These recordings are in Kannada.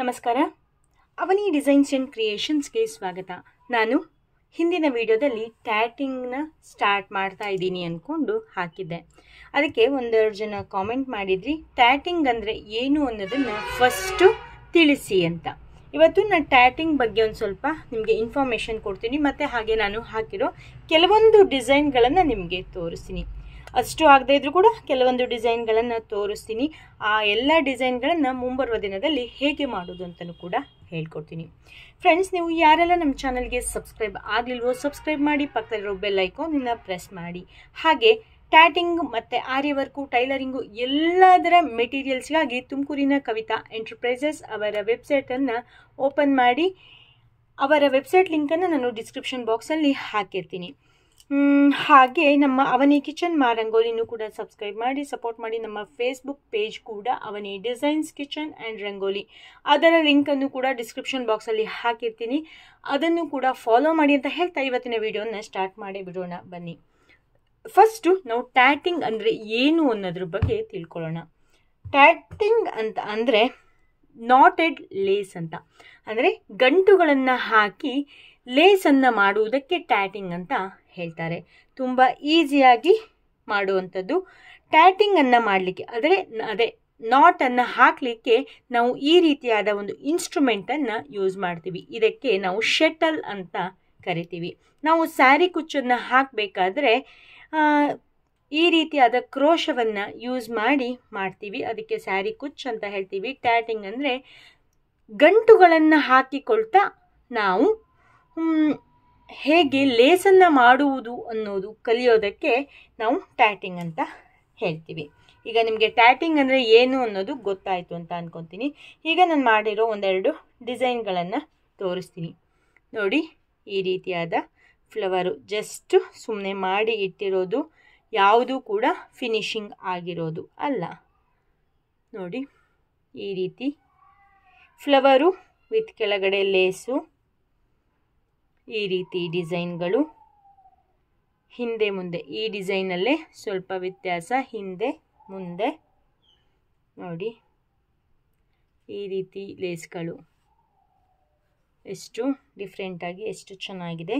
ನಮಸ್ಕಾರ ಅವನಿ ಡಿಸೈನ್ಸ್ ಆ್ಯಂಡ್ ಕ್ರಿಯೇಷನ್ಸ್ಗೆ ಸ್ವಾಗತ ನಾನು ಹಿಂದಿನ ವಿಡಿಯೋದಲ್ಲಿ ಟ್ಯಾಟಿಂಗ್ನ ಸ್ಟಾರ್ಟ್ ಮಾಡ್ತಾ ಇದ್ದೀನಿ ಅಂದ್ಕೊಂಡು ಹಾಕಿದ್ದೆ ಅದಕ್ಕೆ ಒಂದೆರಡು ಜನ ಕಾಮೆಂಟ್ ಮಾಡಿದ್ರಿ ಟ್ಯಾಟಿಂಗ್ ಅಂದರೆ ಏನು ಅನ್ನೋದನ್ನು ಫಸ್ಟು ತಿಳಿಸಿ ಅಂತ ಇವತ್ತು ನಾನು ಟ್ಯಾಟಿಂಗ್ ಬಗ್ಗೆ ಒಂದು ಸ್ವಲ್ಪ ನಿಮಗೆ ಇನ್ಫಾರ್ಮೇಷನ್ ಕೊಡ್ತೀನಿ ಮತ್ತು ಹಾಗೆ ನಾನು ಹಾಕಿರೋ ಕೆಲವೊಂದು ಡಿಸೈನ್ಗಳನ್ನು ನಿಮಗೆ ತೋರಿಸ್ತೀನಿ ಅಷ್ಟು ಆಗದೇ ಇದ್ರೂ ಕೂಡ ಕೆಲವೊಂದು ಡಿಸೈನ್ಗಳನ್ನು ತೋರಿಸ್ತೀನಿ ಆ ಎಲ್ಲ ಡಿಸೈನ್ಗಳನ್ನು ಮುಂಬರುವ ದಿನದಲ್ಲಿ ಹೇಗೆ ಮಾಡೋದು ಅಂತಲೂ ಕೂಡ ಹೇಳ್ಕೊಡ್ತೀನಿ ಫ್ರೆಂಡ್ಸ್ ನೀವು ಯಾರೆಲ್ಲ ನಮ್ಮ ಚಾನಲ್ಗೆ ಸಬ್ಸ್ಕ್ರೈಬ್ ಆಗಲಿಲ್ವೋ ಸಬ್ಸ್ಕ್ರೈಬ್ ಮಾಡಿ ಪಕ್ಕದಲ್ಲಿರೋ ಬೆಲ್ ಐಕೋನನ್ನು ಪ್ರೆಸ್ ಮಾಡಿ ಹಾಗೆ ಟ್ಯಾಟಿಂಗ್ ಮತ್ತು ಆರ್ಯವರ್ಕು ವರ್ಕು ಟೈಲರಿಂಗು ಎಲ್ಲದರ ಮೆಟೀರಿಯಲ್ಸ್ಗಾಗಿ ತುಮಕೂರಿನ ಕವಿತಾ ಎಂಟರ್ಪ್ರೈಸಸ್ ಅವರ ವೆಬ್ಸೈಟನ್ನು ಓಪನ್ ಮಾಡಿ ಅವರ ವೆಬ್ಸೈಟ್ ಲಿಂಕನ್ನು ನಾನು ಡಿಸ್ಕ್ರಿಪ್ಷನ್ ಬಾಕ್ಸಲ್ಲಿ ಹಾಕಿರ್ತೀನಿ ಹಾಗೆ ನಮ್ಮ ಅವನಿ ಕಿಚನ್ ಮಾ ರಂಗೋಲಿನೂ ಕೂಡ ಸಬ್ಸ್ಕ್ರೈಬ್ ಮಾಡಿ ಸಪೋರ್ಟ್ ಮಾಡಿ ನಮ್ಮ ಫೇಸ್ಬುಕ್ ಪೇಜ್ ಕೂಡ Avani designs kitchen and rangoli ಅದರ ಲಿಂಕನ್ನು ಕೂಡ ಡಿಸ್ಕ್ರಿಪ್ಷನ್ ಬಾಕ್ಸಲ್ಲಿ ಹಾಕಿರ್ತೀನಿ ಅದನ್ನು ಕೂಡ ಫಾಲೋ ಮಾಡಿ ಅಂತ ಹೇಳ್ತಾ ಇವತ್ತಿನ ವಿಡಿಯೋನ ಸ್ಟಾರ್ಟ್ ಮಾಡಿ ಬಿಡೋಣ ಬನ್ನಿ ಫಸ್ಟು ನಾವು ಟ್ಯಾಟಿಂಗ್ ಅಂದರೆ ಏನು ಅನ್ನೋದ್ರ ಬಗ್ಗೆ ತಿಳ್ಕೊಳ್ಳೋಣ ಟ್ಯಾಟಿಂಗ್ ಅಂತ ಅಂದರೆ ನಾಟೆಡ್ ಲೇಸ್ ಅಂತ ಅಂದರೆ ಗಂಟುಗಳನ್ನು ಹಾಕಿ ಲೇಸನ್ನು ಮಾಡುವುದಕ್ಕೆ ಟ್ಯಾಟಿಂಗ್ ಅಂತ ಹೇಳ್ತಾರೆ ತುಂಬ ಈಸಿಯಾಗಿ ಮಾಡುವಂಥದ್ದು ಟ್ಯಾಟಿಂಗನ್ನು ಮಾಡಲಿಕ್ಕೆ ಅಂದರೆ ಅದೇ ನಾಟನ್ನು ಹಾಕಲಿಕ್ಕೆ ನಾವು ಈ ರೀತಿಯಾದ ಒಂದು ಇನ್ಸ್ಟ್ರೂಮೆಂಟನ್ನು ಯೂಸ್ ಮಾಡ್ತೀವಿ ಇದಕ್ಕೆ ನಾವು ಶಟಲ್ ಅಂತ ಕರಿತೀವಿ ನಾವು ಸ್ಯಾರಿ ಕುಚ್ಚನ್ನು ಹಾಕಬೇಕಾದ್ರೆ ಈ ರೀತಿಯಾದ ಕ್ರೋಶವನ್ನು ಯೂಸ್ ಮಾಡಿ ಮಾಡ್ತೀವಿ ಅದಕ್ಕೆ ಸ್ಯಾರಿ ಕುಚ್ ಅಂತ ಹೇಳ್ತೀವಿ ಟ್ಯಾಟಿಂಗ್ ಅಂದರೆ ಗಂಟುಗಳನ್ನು ಹಾಕಿಕೊಳ್ತಾ ನಾವು ಹೇಗೆ ಲೇಸನ್ನು ಮಾಡುವುದು ಅನ್ನೋದು ಕಲಿಯೋದಕ್ಕೆ ನಾವು ಟ್ಯಾಟಿಂಗ್ ಅಂತ ಹೇಳ್ತೀವಿ ಈಗ ನಿಮಗೆ ಟ್ಯಾಟಿಂಗ್ ಅಂದರೆ ಏನು ಅನ್ನೋದು ಗೊತ್ತಾಯಿತು ಅಂತ ಅಂದ್ಕೊತೀನಿ ಈಗ ನಾನು ಮಾಡಿರೋ ಒಂದೆರಡು ಡಿಸೈನ್ಗಳನ್ನು ತೋರಿಸ್ತೀನಿ ನೋಡಿ ಈ ರೀತಿಯಾದ ಫ್ಲವರು ಜಸ್ಟ್ ಸುಮ್ಮನೆ ಮಾಡಿ ಇಟ್ಟಿರೋದು ಯಾವುದೂ ಕೂಡ ಫಿನಿಶಿಂಗ್ ಆಗಿರೋದು ಅಲ್ಲ ನೋಡಿ ಈ ರೀತಿ ಫ್ಲವರು ವಿತ್ ಕೆಳಗಡೆ ಲೇಸು ಈ ರೀತಿ ಡಿಸೈನ್ಗಳು ಹಿಂದೆ ಮುಂದೆ ಈ ಡಿಸೈನಲ್ಲೇ ಸ್ವಲ್ಪ ವ್ಯತ್ಯಾಸ ಹಿಂದೆ ಮುಂದೆ ನೋಡಿ ಈ ರೀತಿ ಲೇಸ್ಗಳು ಎಷ್ಟು ಡಿಫ್ರೆಂಟಾಗಿ ಎಷ್ಟು ಚೆನ್ನಾಗಿದೆ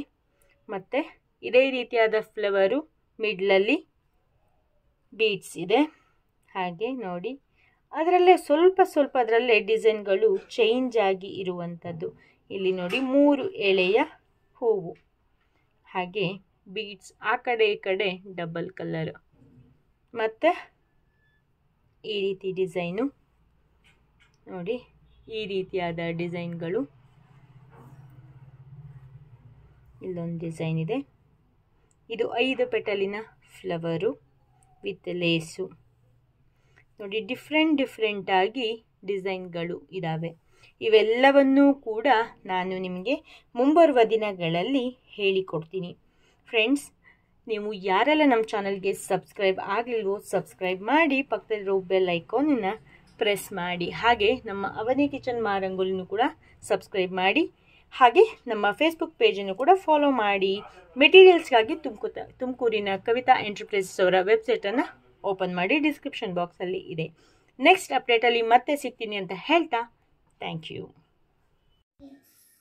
ಮತ್ತು ಇದೇ ರೀತಿಯಾದ ಫ್ಲವರು ಮಿಡ್ಲಲ್ಲಿ ಬೀಟ್ಸ್ ಇದೆ ಹಾಗೆ ನೋಡಿ ಅದರಲ್ಲೇ ಸ್ವಲ್ಪ ಸ್ವಲ್ಪ ಅದರಲ್ಲೇ ಡಿಸೈನ್ಗಳು ಚೇಂಜ್ ಆಗಿ ಇರುವಂಥದ್ದು ಇಲ್ಲಿ ನೋಡಿ ಮೂರು ಎಳೆಯ ಹೂವು ಹಾಗೆ ಬೀಡ್ಸ್ ಆ ಕಡೆ ಈ ಕಡೆ ಡಬಲ್ ಕಲರ್ ಮತ್ತು ಈ ರೀತಿ ಡಿಸೈನು ನೋಡಿ ಈ ರೀತಿಯಾದ ಡಿಸೈನ್ಗಳು ಇಲ್ಲೊಂದು ಡಿಸೈನ್ ಇದೆ ಇದು ಐದು ಪೆಟಲಿನ ಫ್ಲವರು ವಿತ್ ಲೇಸು ನೋಡಿ ಡಿಫ್ರೆಂಟ್ ಡಿಫ್ರೆಂಟಾಗಿ ಡಿಸೈನ್ಗಳು ಇದ್ದಾವೆ ಇವೆಲ್ಲವನ್ನೂ ಕೂಡ ನಾನು ನಿಮಗೆ ಮುಂಬರುವ ದಿನಗಳಲ್ಲಿ ಹೇಳಿಕೊಡ್ತೀನಿ ಫ್ರೆಂಡ್ಸ್ ನೀವು ಯಾರೆಲ್ಲ ನಮ್ಮ ಚಾನಲ್ಗೆ ಸಬ್ಸ್ಕ್ರೈಬ್ ಆಗಲಿಲ್ವೋ ಸಬ್ಸ್ಕ್ರೈಬ್ ಮಾಡಿ ಪಕ್ಕದಲ್ಲಿರೋ ಬೆಲ್ ಐಕಾನನ್ನು ಪ್ರೆಸ್ ಮಾಡಿ ಹಾಗೆ ನಮ್ಮ ಅವನಿ ಕಿಚನ್ ಮಾರಂಗೋಲಿನೂ ಕೂಡ ಸಬ್ಸ್ಕ್ರೈಬ್ ಮಾಡಿ ಹಾಗೆ ನಮ್ಮ ಫೇಸ್ಬುಕ್ ಪೇಜನ್ನು ಕೂಡ ಫಾಲೋ ಮಾಡಿ ಮೆಟೀರಿಯಲ್ಸ್ಗಾಗಿ ತುಮಕೂತ ತುಮಕೂರಿನ ಕವಿತಾ ಎಂಟರ್ಪ್ರೈಸಸ್ ಅವರ ವೆಬ್ಸೈಟನ್ನು ಓಪನ್ ಮಾಡಿ ಡಿಸ್ಕ್ರಿಪ್ಷನ್ ಬಾಕ್ಸಲ್ಲಿ ಇದೆ ನೆಕ್ಸ್ಟ್ ಅಪ್ಡೇಟಲ್ಲಿ ಮತ್ತೆ ಸಿಗ್ತೀನಿ ಅಂತ ಹೇಳ್ತಾ ಥ್ಯಾಂಕ್ ಯು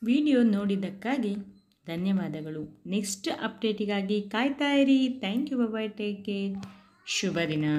ವಿಡಿಯೋ ನೋಡಿದ್ದಕ್ಕಾಗಿ ಧನ್ಯವಾದಗಳು ನೆಕ್ಸ್ಟ್ ಅಪ್ಡೇಟಿಗಾಗಿ ಕಾಯ್ತಾ ಇರಿ thank you bye take care ಶುಭ ದಿನ